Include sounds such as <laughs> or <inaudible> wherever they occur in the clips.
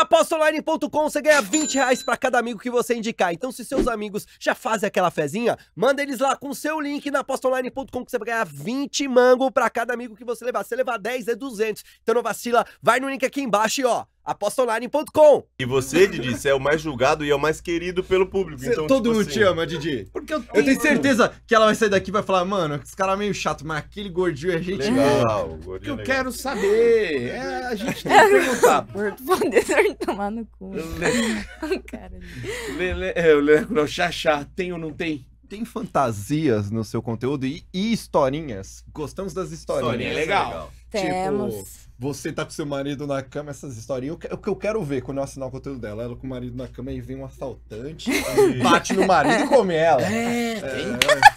na apostonline.com você ganha 20 reais pra cada amigo que você indicar. Então, se seus amigos já fazem aquela fezinha, manda eles lá com o seu link na apostonline.com que você vai ganhar 20 mango pra cada amigo que você levar. Se levar 10, é 200. Então, não vacila, vai no link aqui embaixo e ó apostaonline.com. E você, Didi, você é o mais julgado e é o mais querido pelo público. então, todo tipo mundo assim... te ama, Didi. Porque eu tenho... eu tenho certeza que ela vai sair daqui e vai falar, mano, esse cara é meio chato, mas aquele gordinho é gente. Legal, é, gordinho. Que eu quero saber. É, a gente tem <laughs> que perguntar. Poder tomar no cu. Lele, <laughs> cara. Lele, é, o Lele, o Chachá, tem ou não tem? tem fantasias no seu conteúdo e, e historinhas. Gostamos das historinhas. Historinha é legal. legal. Temos. Tipo, você tá com seu marido na cama, essas historinhas. O que eu quero ver quando eu assinar o conteúdo dela, ela com o marido na cama e vem um assaltante, <laughs> bate no marido e come ela. É, é, tem. É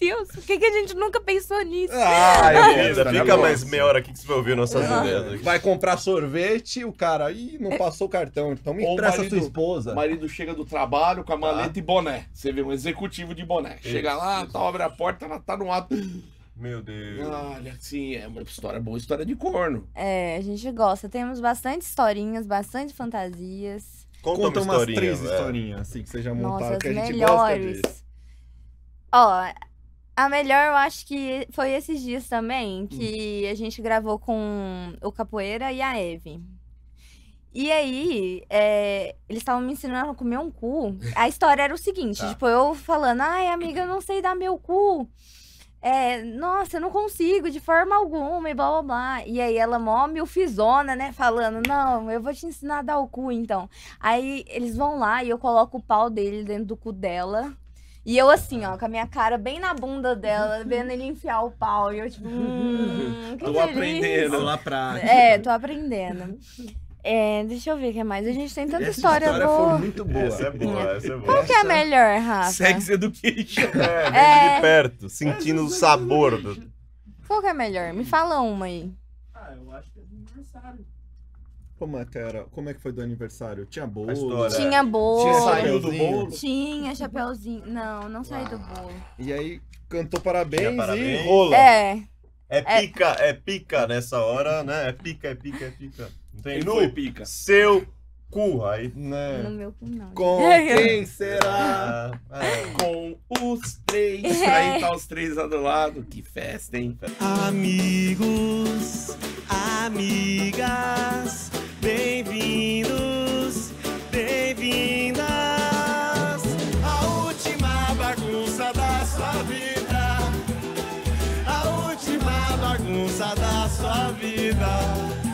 Deus, por que, que a gente nunca pensou nisso? Ah, <laughs> querida, fica né, mais meia hora aqui que você vai ouvir nossas ideias. Aqui. Vai comprar sorvete, o cara, aí não é. passou o cartão, então me Ou empresta marido, sua esposa. O marido chega do trabalho com a tá. maleta ah. e boné. Você vê um executivo de boné. Isso, chega lá, isso. tá, abre a porta, ela tá no ato. Meu Deus. Olha, sim, é uma história boa, história de corno. É, a gente gosta. Temos bastante historinhas, bastante fantasias. Conta, Conta uma umas três velho. historinhas, assim, que você já montaram, que a gente melhores. gosta disso. Ó, a melhor, eu acho que foi esses dias também, hum. que a gente gravou com o Capoeira e a Eve. E aí, é, eles estavam me ensinando a comer um cu. A história era o seguinte, <laughs> tá. tipo, eu falando, ai, amiga, eu não sei dar meu cu. É, nossa, eu não consigo de forma alguma e blá blá blá. E aí ela mó milfizona, né? Falando, não, eu vou te ensinar a dar o cu, então. Aí eles vão lá e eu coloco o pau dele dentro do cu dela. E eu assim, ó, com a minha cara bem na bunda dela, <laughs> vendo ele enfiar o pau. E eu tipo, hum, que Tô delícia. aprendendo lá pra É, tô aprendendo. É, deixa eu ver o que mais. A gente tem tanta essa história, história boa. Foi muito boa. Essa é boa, essa é boa. Qual que é a melhor, Rafa? Sex Education. É, é... de perto, sentindo o sabor do... Qual que é a melhor? Me fala uma aí. Ah, eu acho que é aniversário. Como é que era? Como é que foi do aniversário? Tinha bolo? Tinha bolo. Tinha saiu do bolo? Tinha chapéuzinho. Não, não saiu do ah. bolo. E aí cantou parabéns, parabéns. e rola. É. É pica, é... é pica nessa hora, né? É pica, é pica, é pica. Não tem no pica. Seu cu, aí. Né? No meu cu não. Com <laughs> quem será? Ah, é. Com os três. É. Aí tá os três lá do lado. Que festa, hein? Amigos, amigos. bagunça da sua vida.